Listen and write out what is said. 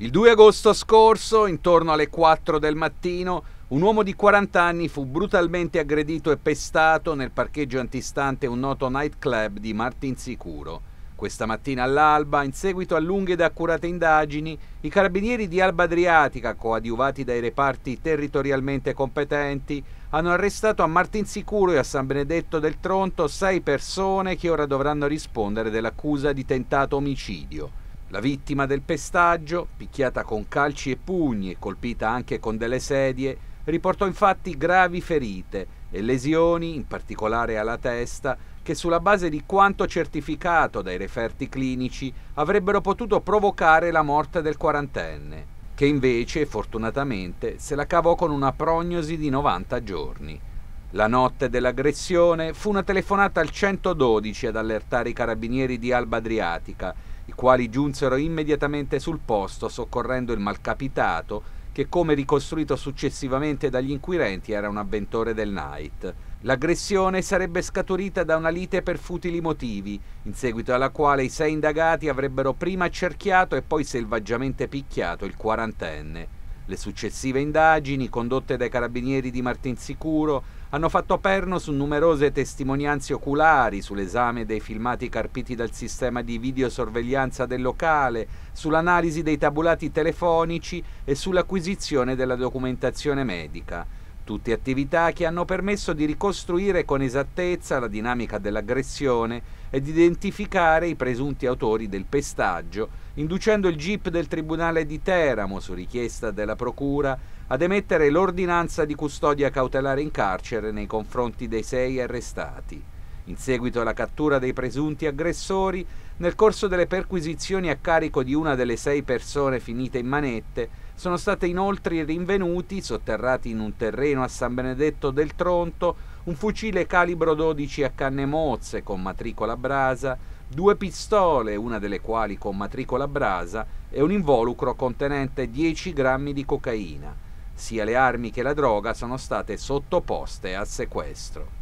Il 2 agosto scorso, intorno alle 4 del mattino, un uomo di 40 anni fu brutalmente aggredito e pestato nel parcheggio antistante un noto nightclub di Martinsicuro. Questa mattina all'alba, in seguito a lunghe ed accurate indagini, i carabinieri di Alba Adriatica, coadiuvati dai reparti territorialmente competenti, hanno arrestato a Martinsicuro e a San Benedetto del Tronto sei persone che ora dovranno rispondere dell'accusa di tentato omicidio. La vittima del pestaggio, picchiata con calci e pugni e colpita anche con delle sedie, riportò infatti gravi ferite e lesioni, in particolare alla testa, che sulla base di quanto certificato dai referti clinici avrebbero potuto provocare la morte del quarantenne, che invece, fortunatamente, se la cavò con una prognosi di 90 giorni. La notte dell'aggressione fu una telefonata al 112 ad allertare i carabinieri di Alba Adriatica i quali giunsero immediatamente sul posto soccorrendo il malcapitato che come ricostruito successivamente dagli inquirenti era un avventore del Night. L'aggressione sarebbe scaturita da una lite per futili motivi, in seguito alla quale i sei indagati avrebbero prima accerchiato e poi selvaggiamente picchiato il quarantenne. Le successive indagini, condotte dai carabinieri di Martinsicuro, hanno fatto perno su numerose testimonianze oculari, sull'esame dei filmati carpiti dal sistema di videosorveglianza del locale, sull'analisi dei tabulati telefonici e sull'acquisizione della documentazione medica tutte attività che hanno permesso di ricostruire con esattezza la dinamica dell'aggressione ed identificare i presunti autori del pestaggio, inducendo il GIP del Tribunale di Teramo, su richiesta della Procura, ad emettere l'ordinanza di custodia cautelare in carcere nei confronti dei sei arrestati. In seguito alla cattura dei presunti aggressori, nel corso delle perquisizioni a carico di una delle sei persone finite in manette, sono stati inoltre rinvenuti, sotterrati in un terreno a San Benedetto del Tronto, un fucile calibro 12 a canne mozze con matricola brasa, due pistole, una delle quali con matricola brasa, e un involucro contenente 10 grammi di cocaina. Sia le armi che la droga sono state sottoposte a sequestro.